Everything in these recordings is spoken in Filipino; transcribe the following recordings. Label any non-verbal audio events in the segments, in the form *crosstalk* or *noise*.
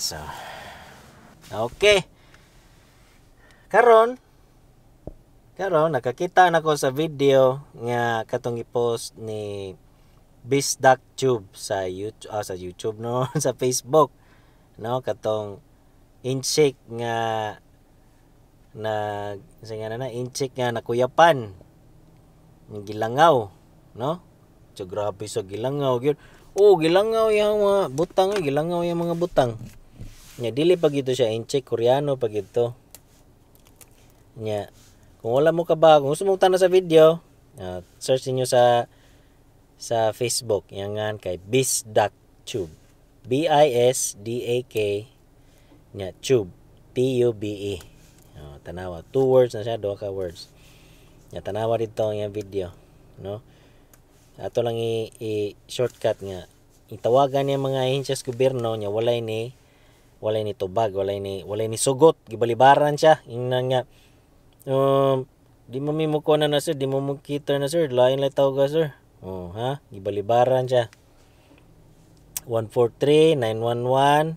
So, okay. Karon, karon nakakita na ko sa video nga katong i-post ni Bisdak Tube sa YouTube ah, sa YouTube no *laughs* sa Facebook no katong incheck nga na sa nga na incheck nga nakuyapan ng gilangaw no so grabe sa gilangaw gyud oh gilangaw yang mga butang eh. gilangaw yang mga butang Nya dili pag ito siya incheck Koreano pag ito. Nya kung wala mo ka ba, kung gusto mong tanaw sa video, uh, search niyo sa sa Facebook yang ngan kay bisdaktube. B I S D A K nya tube. T U B E. Uh, tanawa two words na siya, duha ka words. Nya tanawa dito ang video, no? Ato lang i, i shortcut nga itawagan niya mga ahensyas gobyerno niya walay ni walay ni tubag walay ni walay ni sugot gibalibaran siya Ingna nga um, di mo mi ko na na sir di mo mo kita na sir lain lay taw ka sir oh ha gibalibaran siya 143 911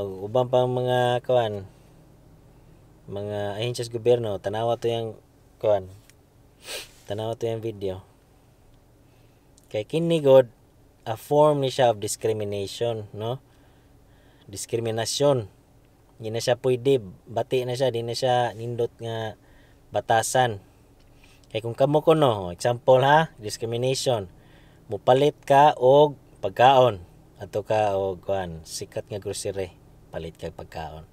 og ubang pang mga kawan mga ahensyas gobyerno tanawa to yang kawan tanawa to yang video kay kini god a form ni of discrimination no diskriminasyon hindi na siya pwede bati na siya di na siya nindot nga batasan kay kung kamo ko no example ha discrimination mupalit ka og pagkaon ato ka og kwan, sikat nga grocery palit kag pagkaon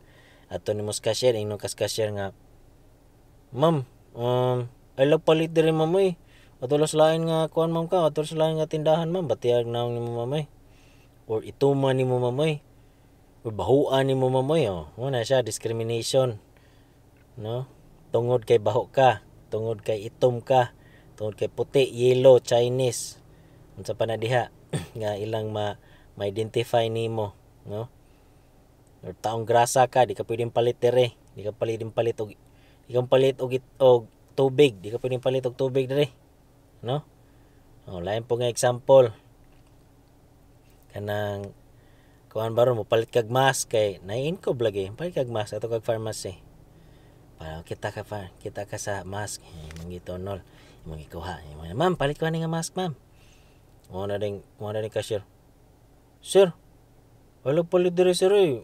ato ni cashier ingno kas cashier nga ma'am um ilo palit diri ma'am eh Atulos lain nga kwan ma'am ka, atulos lain nga tindahan ma'am, batiag na ni mo mamay. Eh. Or man ni mo mamay. Eh bahuan ni mo mamoy oh. Muna siya discrimination. No? Tungod kay baho ka, tungod kay itom ka, tungod kay puti, yellow, Chinese. Unsa pa na diha *clears throat* nga ilang ma ma-identify nimo, no? Or taong grasa ka, di ka pwedeng palit dire. Di ka pwedeng palit og di ka palit og, og tubig, di ka pwedeng palit og tubig dire. No? Oh, lain po nga example kanang kuan baron mo palit kag mask kay naiin ko lagi palit kag mask ato kag pharmacy para kita ka pa kita ka sa mask eh, imong gitonol imong gikuha eh, imong ma'am palit ko ni nga mask ma'am mo na ding mo na ding cashier sir wala palit diri sir eh.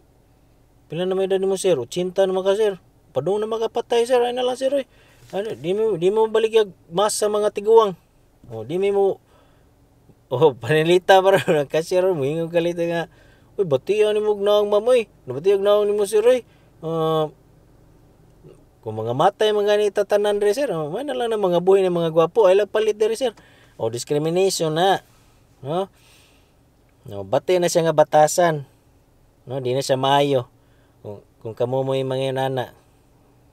pila na may dani mo sir 80 na ka sir padung na makapatay sir ay na lang sir eh. ano di mo di mo balik yag mask sa mga tiguang oh di mo oh panilita para *laughs* ng cashier mo ingon kalita nga Uy, batiyan ni mo gnaang mamay. Nabatiyan gnaang ni mo si Ray. Uh, ah, kung mga matay mga ni tatanan dere sir, oh, ah, na lang na mga buhay ng mga gwapo, ay lang palit dere sir. O oh, discrimination na. No? No, bati na siya nga batasan. No, di na siya maayo. Kung, kung kamo mo yung mga nana.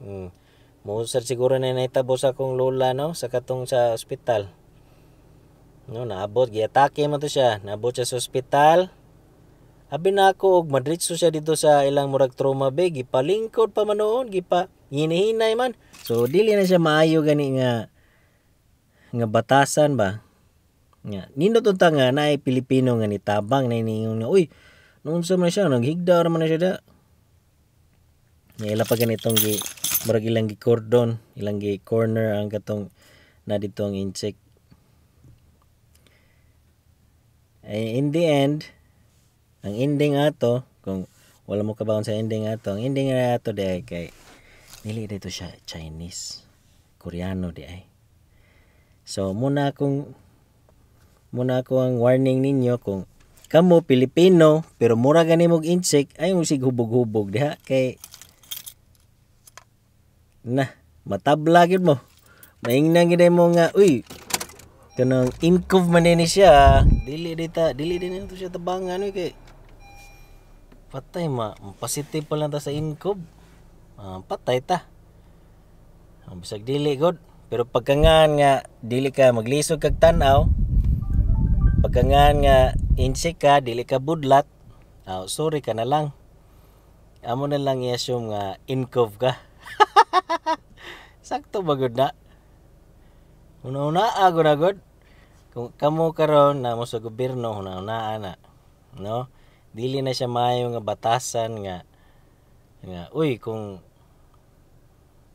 Hmm. Mo siguro na naitabo sa kong lola no sa katong sa ospital. No, naabot giatake mo to siya. Naabot siya sa ospital. Habi na ako og madritso siya dito sa ilang murag trauma bay gipalingkod pa man noon gipa hinihinay man. So dili na siya maayo gani nga nga batasan ba. Nga nino tong tanga na ay Pilipino nga ni tabang na ningon uy noon sa man siya naghigda man siya da. Nga ila pa ganitong gi murag ilang gi cordon, ilang gi corner ang katong na ditong insect. And eh, in the end, ang ending ato kung wala mo kabaon sa ending ato ang ending ato di ay kay nili dito siya Chinese Koreano di ay so muna akong muna ko ang warning ninyo kung kamo Pilipino pero mura gani mog insect ay mo sig hubog-hubog diha kay na matabla gyud mo maingnan gyud mo nga uy kanang incove man ni siya dili dita dili din to siya tabangan uy kay patay ma positive pa lang ta sa incob uh, ah, patay ta ang ah, bisag dili god pero pagkangan nga dili ka maglisod kag tan-aw pagkangan nga insik ka dili ka budlat uh, sorry ka na lang amo na lang i-assume nga incove ka *laughs* sakto ba gud na una-una ago na god kung kamo karon na mo sa gobyerno una-una na no dili na siya maayo nga batasan nga nga uy kung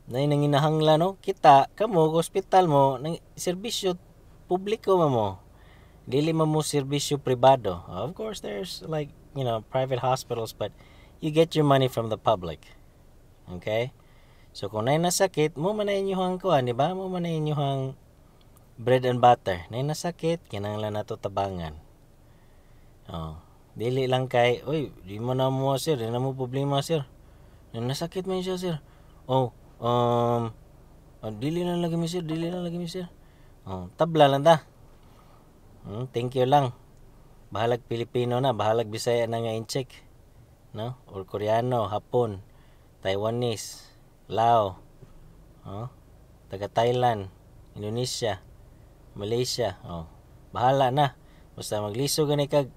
nay nanginahanglan no kita kamo hospital mo nang serbisyo publiko man mo dili mo mo serbisyo pribado of course there's like you know private hospitals but you get your money from the public okay so kung nay nasakit mo man ay inyuhang kuan di ba mo man ay inyuhang bread and butter nay nasakit kinahanglan nato tabangan oh Dili lang kay, oy, di mo na mo sir, di na mo problema sir. Nasakit man siya sir. Oh, um, oh, dili na lagi mi sir, dili na lagi mi sir. Oh, tabla lang ta. Hmm, thank you lang. Bahalag Pilipino na, bahalag Bisaya na nga in check. No? Or Koreano, Hapon, Taiwanese, Lao, oh, taga Thailand, Indonesia, Malaysia. Oh, bahala na. Basta magliso gani kag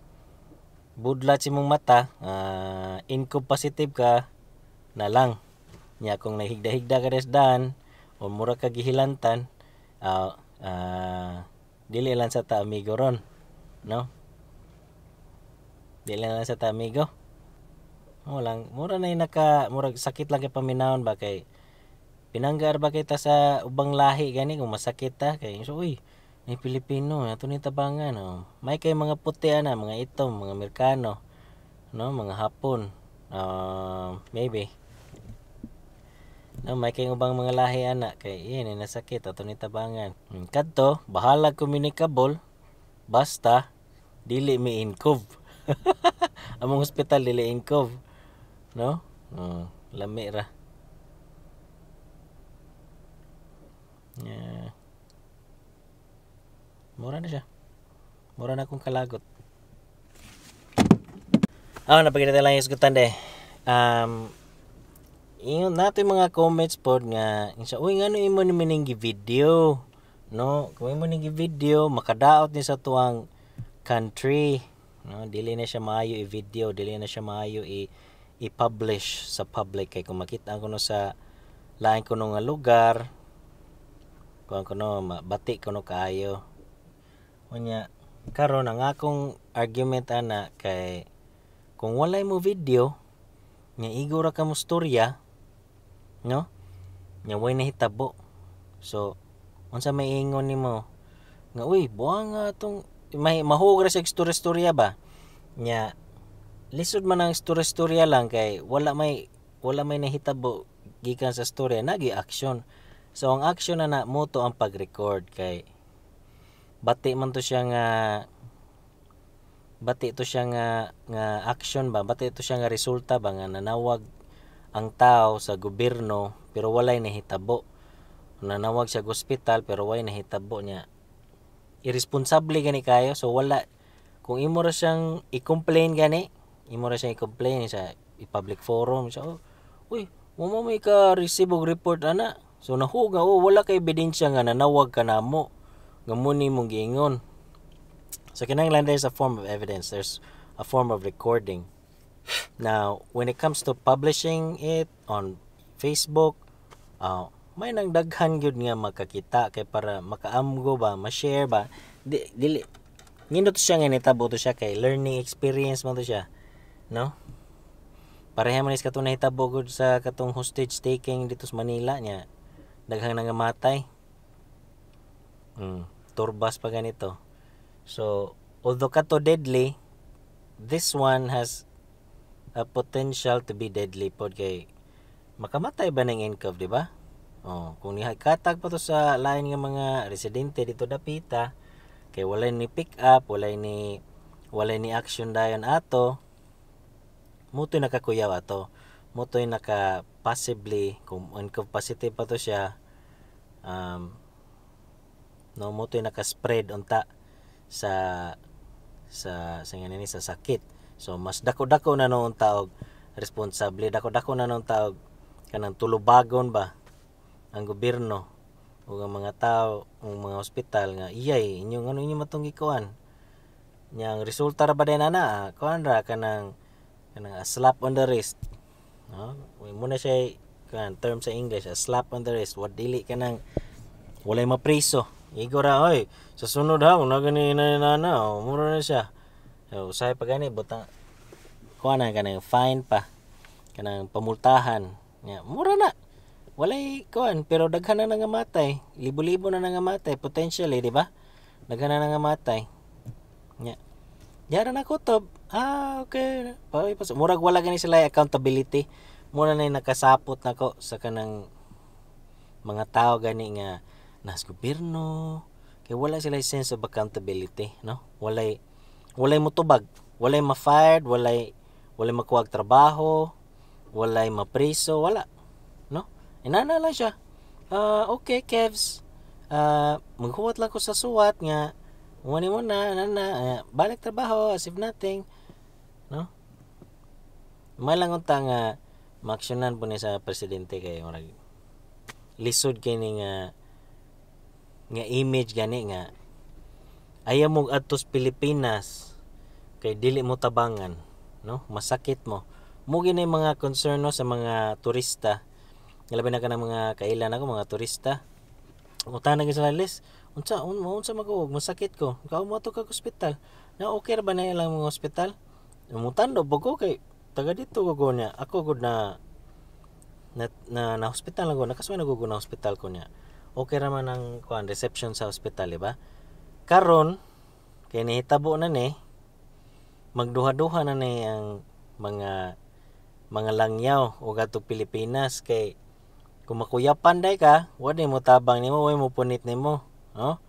budlat si mong mata uh, ah, income positive ka na lang nya kung nahigda-higda ka resdan o mura ka gihilantan uh, uh, dili lang sa ta amigo ron no dili lang sa ta amigo mo lang mura na naka mura sakit lang kay paminawon ba kay pinanggar ba ta sa ubang lahi gani kung masakit ta kay so uy ni Pilipino ato ni tabangan oh. may kay mga puti ana mga itom mga Amerikano no mga Hapon uh, maybe no may kay ubang mga lahi ana kay iyan ni eh, nasakit ato ni tabangan hmm, kadto bahala communicable basta dili mi incove *laughs* among hospital dili incove no uh, lami ra yeah. Mura na siya. Mura na kung kalagot. Oh, napakita lang yung isgutan de. Um, yun natin mga comments pod nga insa uy ngano imo ni mining video no kung imo ni video makadaot ni sa tuang country no dili na siya maayo i-video dili na siya maayo i i-publish sa public kay kung makita ko no sa lain kuno nga lugar kuno bati kuno kayo Unya, karon ang akong argument ana kay kung walay mo video nga igura ka mo storya no nya way na hitabo so unsa may ingon nimo nga uy buang nga tong may mahugra sa storya storya ba nya lisod man ang storya storya lang kay wala may wala may nahitabo gikan sa storya nagi action so ang action na na moto ang pag-record kay bati man to siya nga bati to siya nga nga action ba bati to siya nga resulta ba nga nanawag ang tao sa gobyerno pero walay nahitabo nanawag sa hospital pero walay nahitabo niya irresponsible gani kayo so wala kung imo ra siyang i-complain gani imo ra siyang i-complain sa public forum so oh, uy mo mo may ka receive og report ana so nahuga oh wala kay ebidensya nga nanawag ka namo ngamuni mong giingon so kinahanglan there's a form of evidence there's a form of recording now when it comes to publishing it on Facebook uh, may nang daghan gyud nga makakita kay para makaamgo ba ma-share ba di, dili nindot siya nga nitabo to siya kay learning experience man to siya no pareha man is katong nahitabo gud sa katong hostage taking dito sa Manila nya daghang nangamatay Mm, turbas pa ganito. So, although kato deadly, this one has a potential to be deadly pod kay makamatay ba ng incove, di ba? Oh, kung nihakatag pa to sa lain nga mga residente dito dapita, kay wala ni pick up, wala ni wala ni action dayon ato, mutoy nakakuyaw ato. Mutoy naka possibly kung incove positive pa to siya, um, no mo to naka-spread unta sa sa sa ngani sa sakit. So mas dako-dako na noon taog responsable dako-dako na noon taog kanang tulubagon ba ang gobyerno o ang mga tao ang mga ospital nga iyay inyo ano inyo matong gikuan nyang resulta ra ba din ana kuan ra kanang kanang a slap on the wrist no mo na siya kan term sa English a slap on the wrist what dili kanang walay mapriso Igora, oy. Sa sunod ha, una gani na na ano, na, mura na siya. So, usay pa gani buta. Kuha na kanang fine pa. Kanang pamultahan. Ya, mura na. Walay kuan, pero daghan na nga matay. Libo-libo na nga matay potentially, di ba? Daghan na nga matay. Yeah. Yara na ko Ah, okay. Paway pa. Murag wala gani sila accountability. Muna na nakasapot nako sa kanang mga tao gani nga nas gobyerno kay wala sila sense of accountability no walay walay tubag walay ma-fired walay walay makuwag trabaho walay mapreso wala no inana lang siya uh, okay Kevs uh, maghuwat lang ko sa suwat nga Muna mo na, na, na, uh, balik trabaho as if nothing. No? lang unta nga uh, po ni sa presidente kay murag lisod kay ni nga uh, nga image gani nga ayaw mo adtos Pilipinas kay dili mo tabangan no masakit mo mo ginay mga concern no, sa mga turista labi na ka ng mga kailan ako mga turista utanag sa list unsa un, unsa maguwag masakit ko kao mo ato ka ospital na okay ba na ilang mga ospital umutando bago kay taga dito ko niya ako gud na na na, na hospital ako nakasuway na gud na hospital ko niya okay ra man ang kuan reception sa ospital di ba karon kay nahitabo na ni magduha-duha na ni ang mga mga langyaw o gato Pilipinas kay kung makuyapan day ka wa mo tabang nimo way mo punit nimo no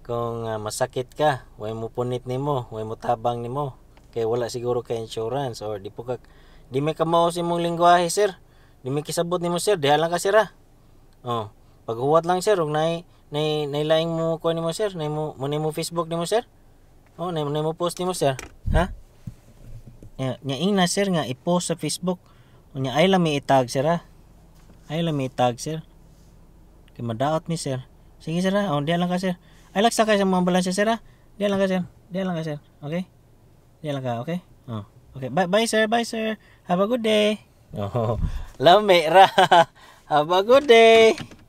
kung uh, masakit ka way mo punit nimo way mo tabang nimo kay wala siguro ka insurance or di po ka di may kamaos imong lingwahe sir di may kisabot nimo sir di halang ka sir ah oh Paghuwat lang sir og nay nay nay laing mo ko ni mo sir, nay mo mo nimo Facebook nimo sir. Oh, nay, nay mo post nimo sir. Ha? Nya nya ina sir nga i-post sa Facebook. Nya ay lang mi itag sir ha. Ay lang mi itag sir. Kay madaot mi sir. Sige sir ha. Oh, diya lang ka sir. Ay laksa ka sa mga balance sir ha. Diya lang ka sir. Diya lang ka sir. Okay? Diya lang ka, okay? Oh. Okay, bye bye sir, bye sir. Have a good day. *laughs* Oh. ra *laughs* Have a good day.